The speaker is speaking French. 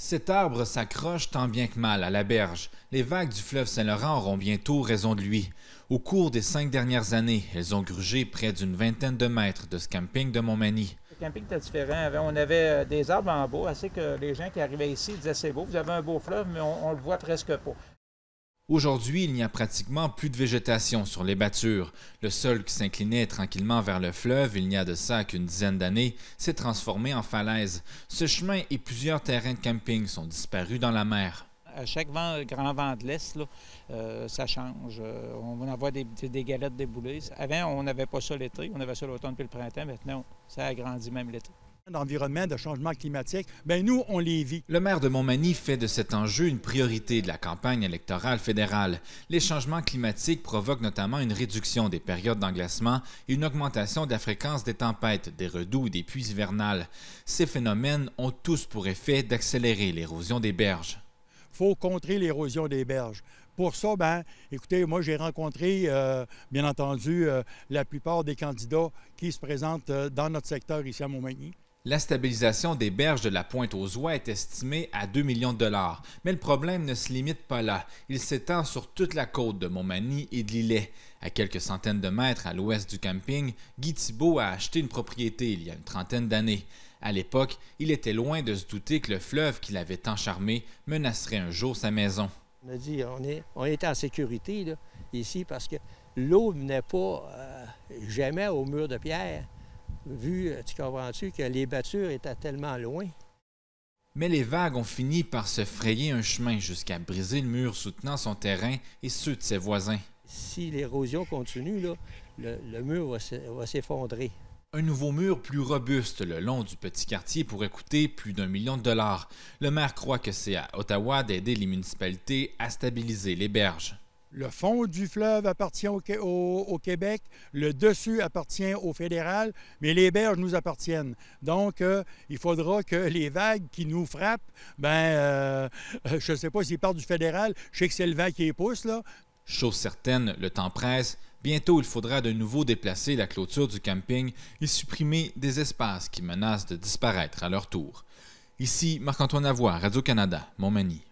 Cet arbre s'accroche tant bien que mal à la berge. Les vagues du fleuve Saint-Laurent auront bientôt raison de lui. Au cours des cinq dernières années, elles ont grugé près d'une vingtaine de mètres de ce camping de Montmagny. Le camping était différent. On avait euh, des arbres en beau, assez que les gens qui arrivaient ici disaient c'est beau, vous avez un beau fleuve, mais on, on le voit presque pas. Aujourd'hui, il n'y a pratiquement plus de végétation sur les battures. Le sol qui s'inclinait tranquillement vers le fleuve il n'y a de ça qu'une dizaine d'années s'est transformé en falaise. Ce chemin et plusieurs terrains de camping sont disparus dans la mer. À chaque vent, grand vent de l'Est, euh, ça change. Euh, on en voit des, des galettes déboulées. Avant, on n'avait pas ça l'été, on avait ça l'automne puis le printemps. Maintenant, ça a grandi même l'été de changement climatique, ben, nous, on les vit. Le maire de Montmagny fait de cet enjeu une priorité de la campagne électorale fédérale. Les changements climatiques provoquent notamment une réduction des périodes d'englacement et une augmentation de la fréquence des tempêtes, des redoux, des puits hivernales. Ces phénomènes ont tous pour effet d'accélérer l'érosion des berges. Il faut contrer l'érosion des berges pour ça, ben, écoutez, moi, j'ai rencontré, euh, bien entendu, euh, la plupart des candidats qui se présentent euh, dans notre secteur ici à Montmagny. La stabilisation des berges de la pointe aux oies est estimée à 2 millions de dollars, mais le problème ne se limite pas là. Il s'étend sur toute la côte de Montmagny et de Lillet. À quelques centaines de mètres à l'ouest du camping, Guy Thibault a acheté une propriété il y a une trentaine d'années. À l'époque, il était loin de se douter que le fleuve qui l'avait tant charmé menacerait un jour sa maison. On a dit, on, est, était en sécurité ici parce que l'eau ne venait pas euh, jamais au mur de pierre vu, tu comprends-tu, que les battures étaient tellement loin. Mais les vagues ont fini par se frayer un chemin jusqu'à briser le mur soutenant son terrain et ceux de ses voisins. Si l'érosion continue, le, mur va s'effondrer. Un nouveau mur plus robuste le long du petit quartier pourrait coûter plus d'un million de dollars. Le maire croit que c'est à Ottawa d'aider les municipalités à stabiliser les berges. Le fond du fleuve appartient au, Québec, le dessus appartient au fédéral, mais les berges nous appartiennent. Donc, euh, il faudra que les vagues qui nous frappent, ben, euh, je ne sais pas s'ils partent du fédéral, je sais que c'est le vent qui les pousse, là. Chose certaine, le temps presse. Bientôt, il faudra de nouveau déplacer la clôture du camping et supprimer des espaces qui menacent de disparaître à leur tour. Ici Marc-Antoine Lavoie, Radio-Canada, Montmagny.